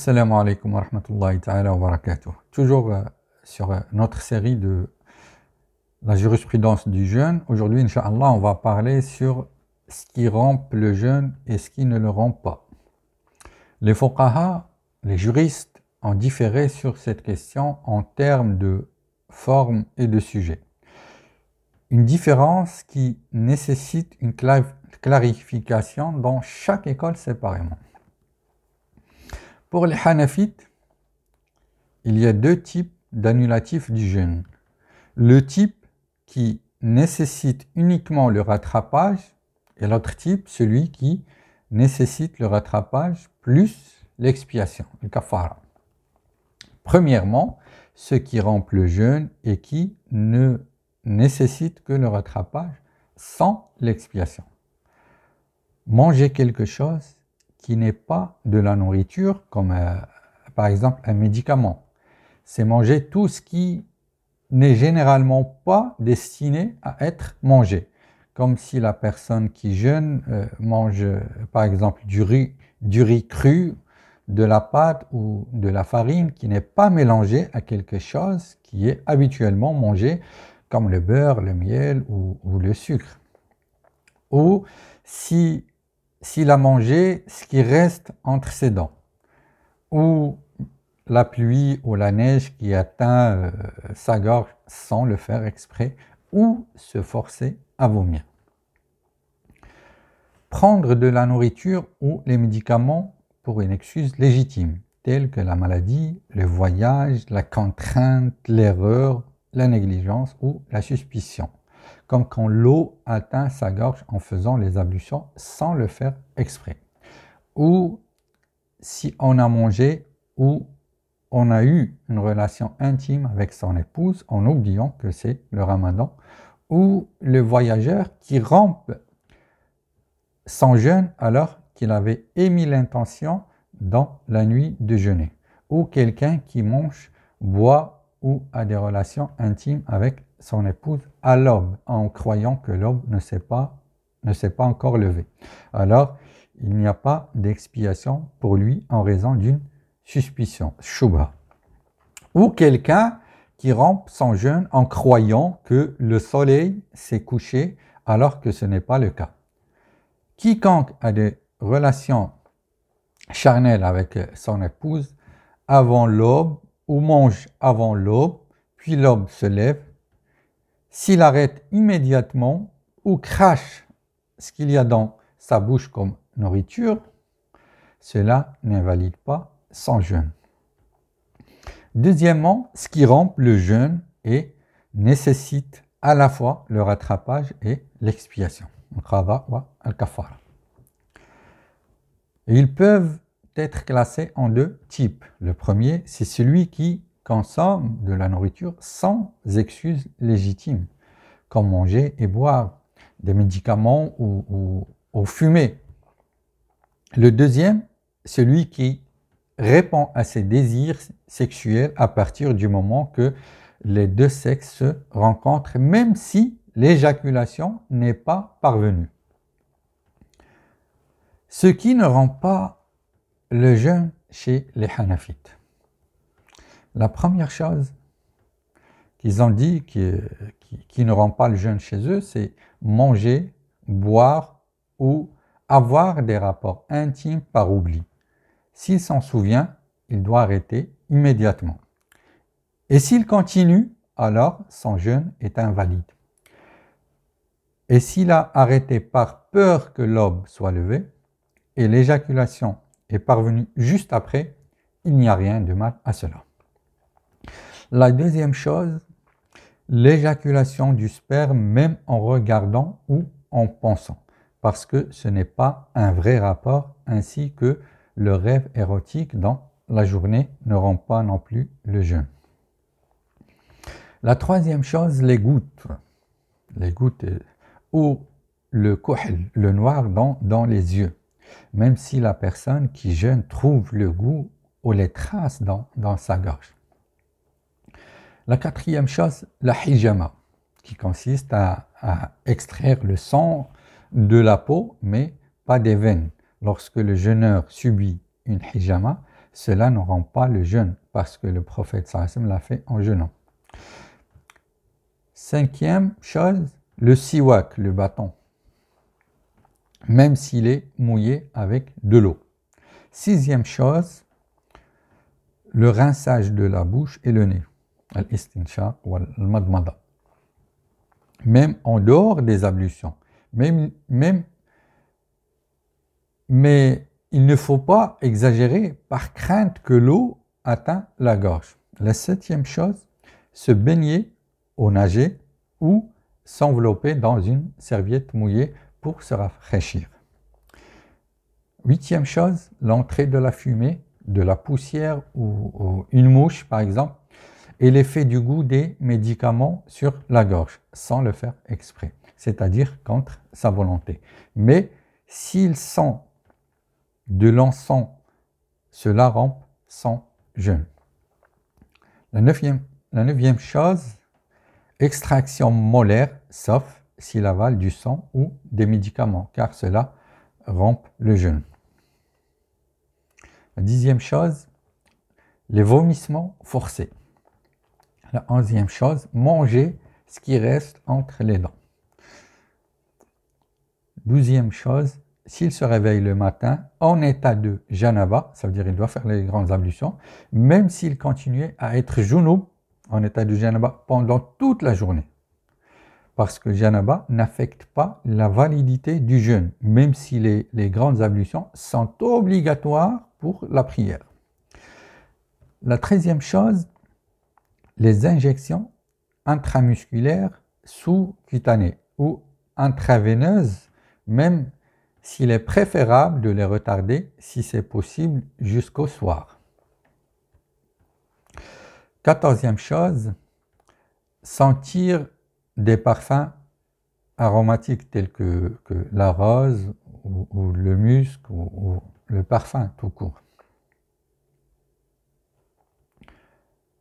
Assalamu alaikum wa rahmatullahi ta'ala wa barakatuh. Toujours euh, sur euh, notre série de la jurisprudence du jeûne. Aujourd'hui, Inch'Allah, on va parler sur ce qui rompt le jeûne et ce qui ne le rompt pas. Les fuqaha, les juristes, ont différé sur cette question en termes de forme et de sujet. Une différence qui nécessite une clarification dans chaque école séparément. Pour les Hanafites, il y a deux types d'annulatifs du jeûne. Le type qui nécessite uniquement le rattrapage et l'autre type, celui qui nécessite le rattrapage plus l'expiation, le kafara. Premièrement, ce qui rompt le jeûne et qui ne nécessite que le rattrapage sans l'expiation. Manger quelque chose qui n'est pas de la nourriture, comme euh, par exemple un médicament. C'est manger tout ce qui n'est généralement pas destiné à être mangé. Comme si la personne qui jeûne euh, mange euh, par exemple du riz, du riz cru, de la pâte ou de la farine qui n'est pas mélangée à quelque chose qui est habituellement mangé comme le beurre, le miel ou le sucre. Ou si s'il a mangé ce qui reste entre ses dents, ou la pluie ou la neige qui atteint euh, sa gorge sans le faire exprès, ou se forcer à vomir. Prendre de la nourriture ou les médicaments pour une excuse légitime, telle que la maladie, le voyage, la contrainte, l'erreur, la négligence ou la suspicion comme quand l'eau atteint sa gorge en faisant les ablutions sans le faire exprès. Ou si on a mangé ou on a eu une relation intime avec son épouse en oubliant que c'est le ramadan. Ou le voyageur qui rampe son jeûne alors qu'il avait émis l'intention dans la nuit de jeûner. Ou quelqu'un qui mange, boit ou a des relations intimes avec son épouse à l'aube, en croyant que l'aube ne s'est pas ne s'est pas encore levée. Alors, il n'y a pas d'expiation pour lui en raison d'une suspicion, Shuba Ou quelqu'un qui rompt son jeûne en croyant que le soleil s'est couché alors que ce n'est pas le cas. Quiconque a des relations charnelles avec son épouse avant l'aube ou mange avant l'aube, puis l'aube se lève, s'il arrête immédiatement ou crache ce qu'il y a dans sa bouche comme nourriture, cela n'invalide pas son jeûne. Deuxièmement, ce qui rompt le jeûne et nécessite à la fois le rattrapage et l'expiation. Ils peuvent être classés en deux types. Le premier, c'est celui qui consomme de la nourriture sans excuses légitimes, comme manger et boire, des médicaments ou, ou fumer. Le deuxième, celui qui répond à ses désirs sexuels à partir du moment que les deux sexes se rencontrent, même si l'éjaculation n'est pas parvenue. Ce qui ne rend pas le jeûne chez les Hanafites. La première chose qu'ils ont dit qui, ne rend pas le jeûne chez eux, c'est manger, boire ou avoir des rapports intimes par oubli. S'il s'en souvient, il doit arrêter immédiatement. Et s'il continue, alors son jeûne est invalide. Et s'il a arrêté par peur que l'aube soit levée et l'éjaculation est parvenue juste après, il n'y a rien de mal à cela. La deuxième chose, l'éjaculation du sperme même en regardant ou en pensant, parce que ce n'est pas un vrai rapport, ainsi que le rêve érotique dans la journée ne rend pas non plus le jeûne. La troisième chose, les gouttes. Les gouttes ou le kohl, le noir dans, les yeux. Même si la personne qui jeûne trouve le goût ou les traces dans sa gorge. La quatrième chose, la hijama, qui consiste à, extraire le sang de la peau, mais pas des veines. Lorsque le jeûneur subit une hijama, cela ne rend pas le jeûne, parce que le prophète sallam l'a fait en jeûnant. Cinquième chose, le siwak, le bâton, même s'il est mouillé avec de l'eau. Sixième chose, le rinçage de la bouche et le nez al ou al Même en dehors des ablutions, même, mais il ne faut pas exagérer par crainte que l'eau atteint la gorge. La septième chose, se baigner au nager ou s'envelopper dans une serviette mouillée pour se rafraîchir. Huitième chose, l'entrée de la fumée, de la poussière ou une mouche par exemple et l'effet du goût des médicaments sur la gorge, sans le faire exprès, c'est-à-dire contre sa volonté. Mais s'il sent de l'encens, cela rampe son jeûne. La neuvième, la neuvième chose, extraction molaire, sauf s'il avale du sang ou des médicaments, car cela rampe le jeûne. La dixième chose, les vomissements forcés. La onzième chose, manger ce qui reste entre les dents. Douzième chose, s'il se réveille le matin en état de janaba, ça veut dire il doit faire les grandes ablutions, même s'il continuait à être genou en état de janaba pendant toute la journée. Parce que janaba n'affecte pas la validité du jeûne, même si les, les grandes ablutions sont obligatoires pour la prière. La treizième chose, les injections intramusculaires sous-cutanées ou intraveineuses, même s'il est préférable de les retarder si c'est possible jusqu'au soir. Quatorzième chose, sentir des parfums aromatiques tels que, la rose ou, le musc ou le parfum tout court.